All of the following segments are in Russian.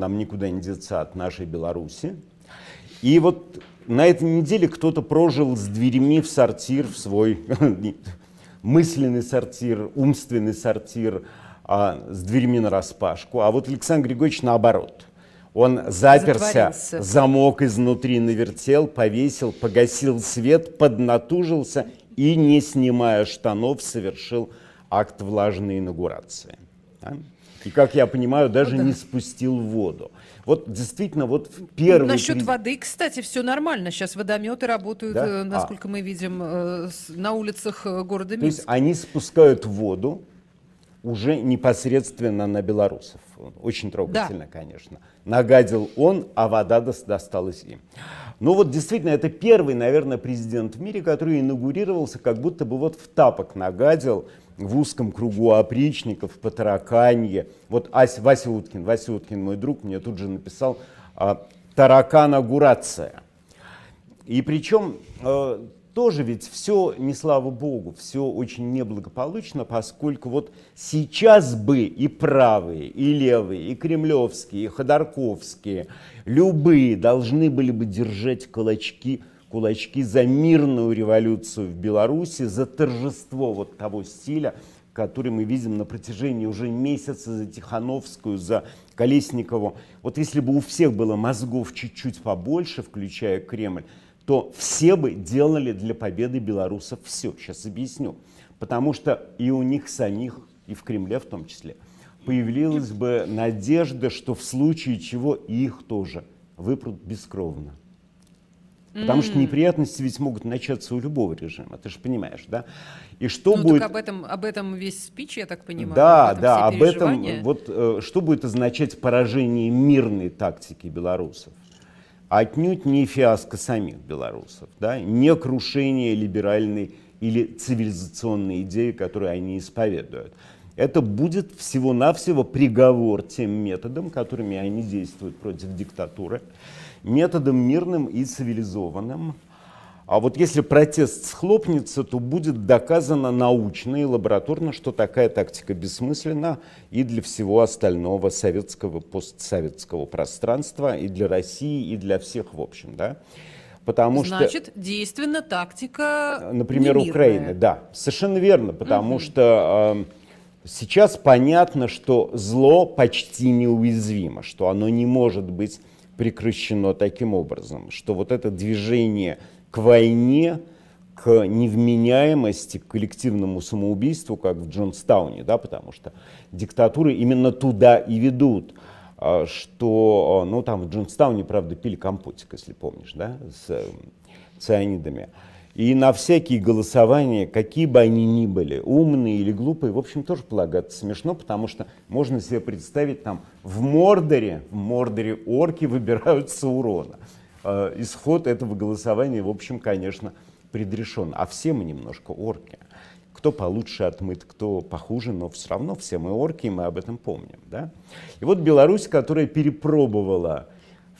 Нам никуда не деться от нашей Беларуси. И вот на этой неделе кто-то прожил с дверями в сортир, в свой мысленный сортир, умственный сортир, а, с дверьми на распашку. А вот Александр Григорьевич наоборот. Он заперся, Затворился. замок изнутри навертел, повесил, погасил свет, поднатужился и, не снимая штанов, совершил акт влажной инаугурации. Да? И, как я понимаю, даже да. не спустил воду. Вот действительно, вот ну, первый... Насчет воды, кстати, все нормально. Сейчас водометы работают, да? Э, а. насколько а. мы видим, э, на улицах э, города Минска. То есть они спускают воду уже непосредственно на белорусов. Очень трогательно, да. конечно. Нагадил он, а вода досталась им. Ну вот действительно, это первый, наверное, президент в мире, который инаугурировался, как будто бы вот в тапок нагадил в узком кругу опричников, по тараканье. Вот Ась, Вася Уткин, Вася Уткин, мой друг, мне тут же написал а, «Тараканагурация». И причем а, э, тоже ведь все, не слава богу, все очень неблагополучно, поскольку вот сейчас бы и правые, и левые, и кремлевские, и ходорковские, любые должны были бы держать кулачки – кулачки за мирную революцию в Беларуси, за торжество вот того стиля, который мы видим на протяжении уже месяца за Тихановскую, за Колесникову. Вот если бы у всех было мозгов чуть-чуть побольше, включая Кремль, то все бы делали для победы белорусов все. Сейчас объясню. Потому что и у них самих, и в Кремле в том числе, появилась бы надежда, что в случае чего их тоже выпрут бескровно. Потому что неприятности ведь могут начаться у любого режима, ты же понимаешь, да? И что ну, будет... об этом, об этом весь спич, я так понимаю. Да, об да, об этом. Вот э, что будет означать поражение мирной тактики белорусов? Отнюдь не фиаско самих белорусов, да? Не крушение либеральной или цивилизационной идеи, которую они исповедуют. Это будет всего-навсего приговор тем методам, которыми они действуют против диктатуры методом мирным и цивилизованным. А вот если протест схлопнется, то будет доказано научно и лабораторно, что такая тактика бессмысленна и для всего остального советского, постсоветского пространства, и для России, и для всех в общем. Да? Потому Значит, что, действенна тактика Например, немирная. Украины, да. Совершенно верно, потому угу. что э, сейчас понятно, что зло почти неуязвимо, что оно не может быть прекращено таким образом, что вот это движение к войне, к невменяемости, к коллективному самоубийству, как в Джонстауне, да, потому что диктатуры именно туда и ведут а, что, а, ну, там в Джонстауне, правда, пили компотик, если помнишь, да, с цианидами. И на всякие голосования, какие бы они ни были, умные или глупые, в общем, тоже полагаться смешно, потому что можно себе представить, там в Мордоре, в Мордоре орки выбирают Саурона. Э, исход этого голосования, в общем, конечно, предрешен. А все мы немножко орки. Кто получше отмыт, кто похуже, но все равно все мы орки, и мы об этом помним. Да? И вот Беларусь, которая перепробовала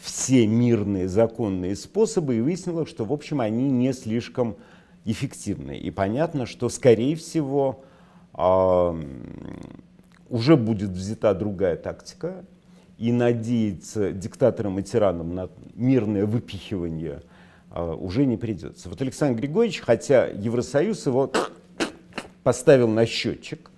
все мирные законные способы и выяснила, что, в общем, они не слишком эффективны. И понятно, что, скорее всего, а, уже будет взята другая тактика, и надеяться диктаторам и тиранам на мирное выпихивание а, уже не придется. Вот Александр Григорьевич, хотя Евросоюз его поставил на счетчик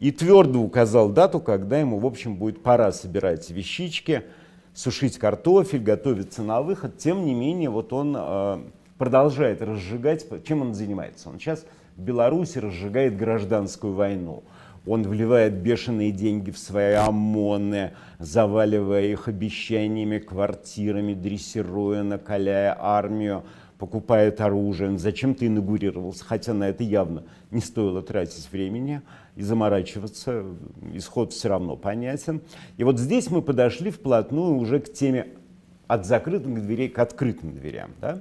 и твердо указал дату, когда ему, в общем, будет пора собирать вещички – сушить картофель, готовиться на выход, тем не менее вот он э, продолжает разжигать, чем он занимается? Он сейчас в Беларуси разжигает гражданскую войну. Он вливает бешеные деньги в свои ОМОНы, заваливая их обещаниями, квартирами, дрессируя, накаляя армию покупает оружие, зачем ты инаугурировался, хотя на это явно не стоило тратить времени и заморачиваться, исход все равно понятен. И вот здесь мы подошли вплотную уже к теме от закрытых дверей к открытым дверям, да?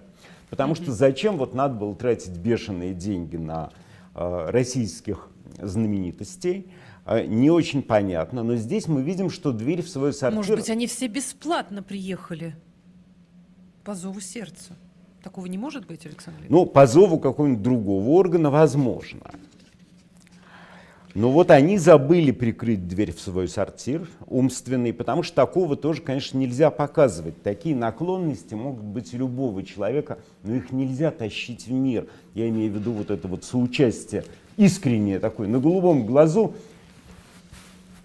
потому что зачем вот надо было тратить бешеные деньги на э, российских знаменитостей, э, не очень понятно, но здесь мы видим, что дверь в свой сортир... Может быть, они все бесплатно приехали по зову сердца. Такого не может быть, Александр Ильич? Ну, по зову какого-нибудь другого органа возможно. Но вот они забыли прикрыть дверь в свой сортир умственный, потому что такого тоже, конечно, нельзя показывать. Такие наклонности могут быть у любого человека, но их нельзя тащить в мир. Я имею в виду вот это вот соучастие искреннее такое, на голубом глазу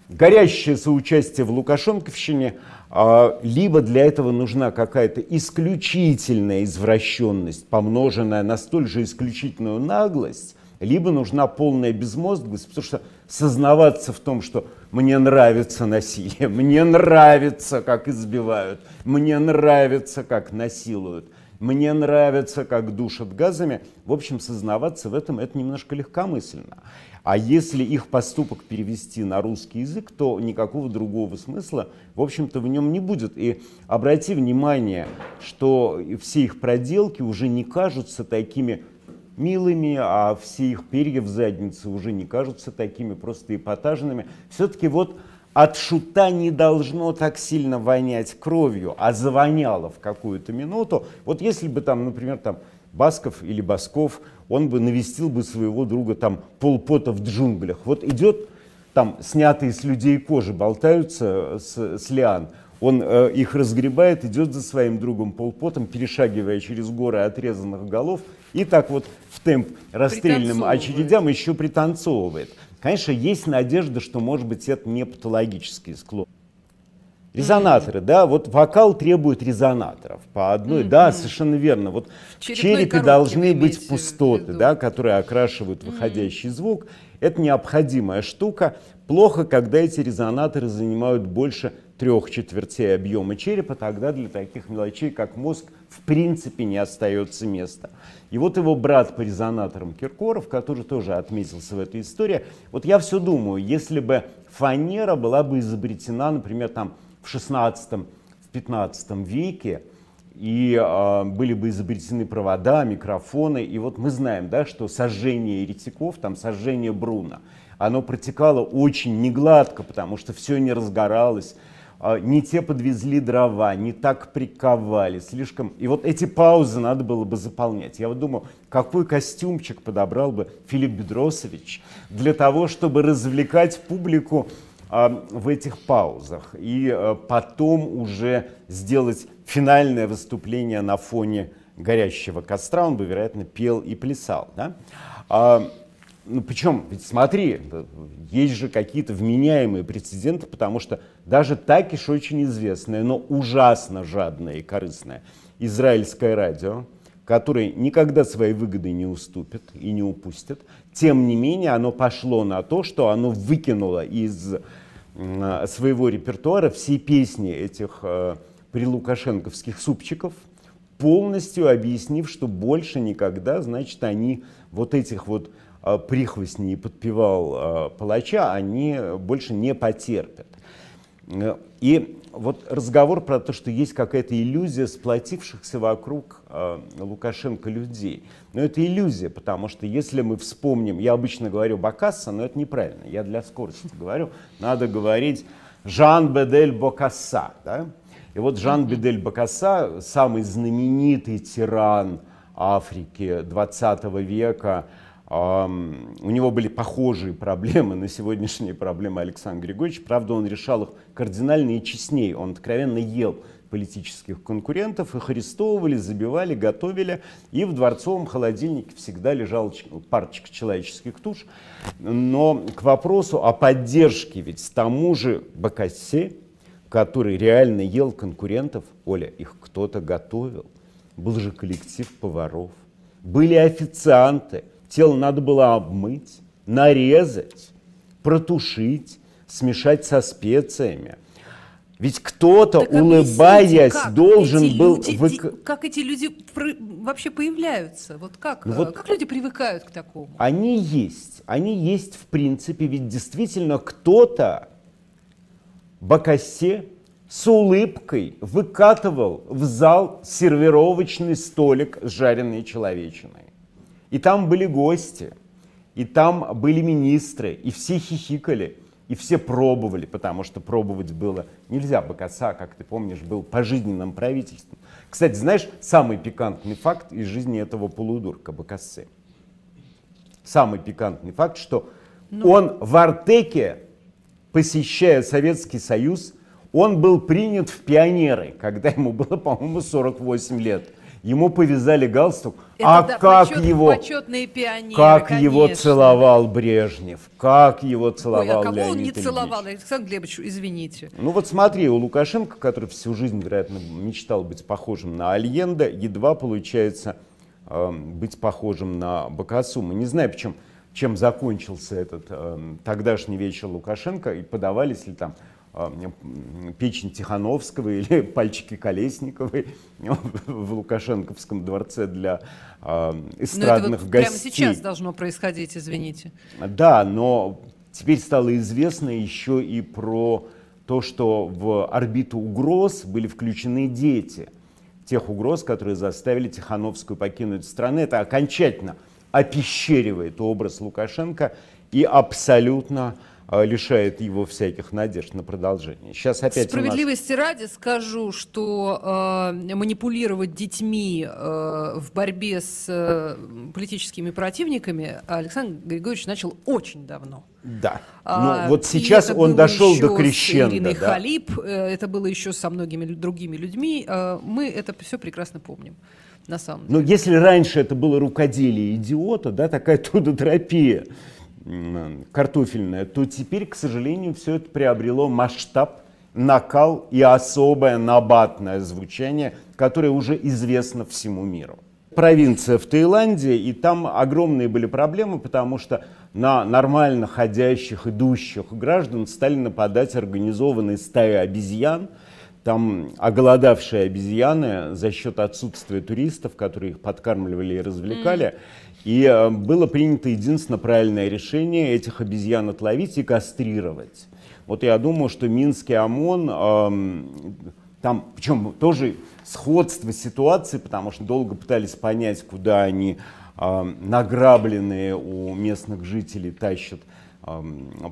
горящее соучастие в Лукашенковщине, а, либо для этого нужна какая-то исключительная извращенность, помноженная на столь же исключительную наглость, либо нужна полная безмозглость, потому что сознаваться в том, что мне нравится насилие, мне нравится, как избивают, мне нравится, как насилуют, мне нравится, как душат газами, в общем, сознаваться в этом это немножко легкомысленно. А если их поступок перевести на русский язык, то никакого другого смысла, в общем-то, в нем не будет. И обрати внимание, что все их проделки уже не кажутся такими милыми, а все их перья в заднице уже не кажутся такими просто эпатажными. Все-таки вот от шута не должно так сильно вонять кровью, а звоняло в какую-то минуту. Вот если бы там, например, там Басков или Басков, он бы навестил бы своего друга там полпота в джунглях. Вот идет там снятые с людей кожи болтаются э, с, с лиан, он э, их разгребает, идет за своим другом полпотом, перешагивая через горы отрезанных голов, и так вот в темп расстрельным очередям еще пританцовывает. Конечно, есть надежда, что, может быть, это не патологический склон. Резонаторы, mm-hmm. да, вот вокал требует резонаторов по одной, mm-hmm. да, совершенно верно. Вот в черепе должны быть пустоты, да, которые окрашивают выходящий mm-hmm. звук. Это необходимая штука. Плохо, когда эти резонаторы занимают больше трех четвертей объема черепа, тогда для таких мелочей, как мозг, в принципе не остается места. И вот его брат по резонаторам Киркоров, который тоже отметился в этой истории, вот я все думаю, если бы фанера была бы изобретена, например, там в 16-15 веке, и э, были бы изобретены провода, микрофоны. И вот мы знаем, да, что сожжение еретиков, там сожжение Бруна, оно протекало очень негладко, потому что все не разгоралось, а, не те подвезли дрова, не так приковали, слишком... И вот эти паузы надо было бы заполнять. Я вот думаю, какой костюмчик подобрал бы Филипп Бедросович для того, чтобы развлекать публику а, в этих паузах и а, потом уже сделать финальное выступление на фоне горящего костра, он бы, вероятно, пел и плясал. Да? А, ну, причем, ведь смотри, есть же какие-то вменяемые прецеденты, потому что даже Такиш очень известное, но ужасно жадное и корыстное израильское радио, которое никогда своей выгоды не уступит и не упустит, тем не менее оно пошло на то, что оно выкинуло из Э, своего репертуара все песни этих э, прилукашенковских супчиков, полностью объяснив, что больше никогда, значит, они вот этих вот э, прихвостней подпевал палача, они больше не потерпят. Э, и вот разговор про то, что есть какая-то иллюзия сплотившихся вокруг э, Лукашенко людей. Но это иллюзия, потому что если мы вспомним, я обычно говорю Бакасса, но это неправильно, я для скорости говорю, надо говорить Жан Бедель Бокасса. Да? И вот Жан Бедель Бокасса, самый знаменитый тиран Африки 20 века, у него были похожие проблемы на сегодняшние проблемы Александра Григорьевича. Правда, он решал их кардинально и честнее. Он откровенно ел политических конкурентов, их арестовывали, забивали, готовили. И в дворцовом холодильнике всегда лежал ну, парочка человеческих туш. Но к вопросу о поддержке ведь тому же Бакасе, который реально ел конкурентов, Оля, их кто-то готовил. Был же коллектив поваров, были официанты – Тело надо было обмыть, нарезать, протушить, смешать со специями. Ведь кто-то, улыбаясь, как должен эти был... Люди, вык... Как эти люди вообще появляются? Вот как, ну вот как люди привыкают к такому? Они есть. Они есть в принципе. Ведь действительно кто-то Бакасе с улыбкой выкатывал в зал сервировочный столик с жареной человечиной. И там были гости, и там были министры, и все хихикали, и все пробовали, потому что пробовать было нельзя. Бакаса, как ты помнишь, был пожизненным правительством. Кстати, знаешь, самый пикантный факт из жизни этого полудурка Бакасы. Самый пикантный факт, что ну... он в Артеке, посещая Советский Союз, он был принят в пионеры, когда ему было, по-моему, 48 лет ему повязали галстук. Это, а да, как почет, его, пионеры, как конечно. его целовал Брежнев, как его целовал Ой, а кого Леонид он не Ильич. целовал, Александр Глебович, извините. Ну вот смотри, у Лукашенко, который всю жизнь, вероятно, мечтал быть похожим на Альенда, едва получается э, быть похожим на Бакасума. Не знаю, почему чем закончился этот э, тогдашний вечер Лукашенко и подавались ли там а, печень Тихановского или пальчики Колесниковой в Лукашенковском дворце для а, ну, эстрадных но это вот гостей. Прямо сейчас должно происходить, извините. Да, но теперь стало известно еще и про то, что в орбиту угроз были включены дети. Тех угроз, которые заставили Тихановскую покинуть страну. Это окончательно опещеривает образ Лукашенко и абсолютно а, лишает его всяких надежд на продолжение. Сейчас опять Справедливости нас... ради скажу, что э, манипулировать детьми э, в борьбе с э, политическими противниками Александр Григорьевич начал очень давно. Да. Но а, вот сейчас он дошел до крещенда. Ириной да? Халиб, э, это было еще со многими другими людьми. Мы это все прекрасно помним. На самом деле. Но если раньше это было рукоделие идиота, да, такая трудотерапия, картофельное, то теперь, к сожалению, все это приобрело масштаб, накал и особое набатное звучание, которое уже известно всему миру. Провинция в Таиланде, и там огромные были проблемы, потому что на нормально ходящих, идущих граждан стали нападать организованные стаи обезьян, там оголодавшие обезьяны за счет отсутствия туристов, которые их подкармливали и развлекали. Mm. И э, было принято единственно правильное решение этих обезьян отловить и кастрировать. Вот я думаю, что Минский ОМОН, эм, там, причем тоже сходство ситуации, потому что долго пытались понять, куда они э, награбленные у местных жителей тащат э,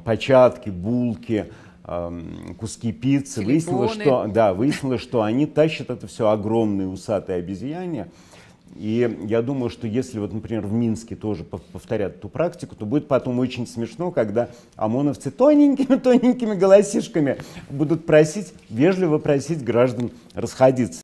початки, булки, эм, куски пиццы. Телефоны. Выяснилось, что, да, выяснилось, что они тащат это все огромные усатые обезьяне. И я думаю, что если вот, например, в Минске тоже повторят эту практику, то будет потом очень смешно, когда ОМОНовцы тоненькими-тоненькими голосишками будут просить, вежливо просить граждан расходиться.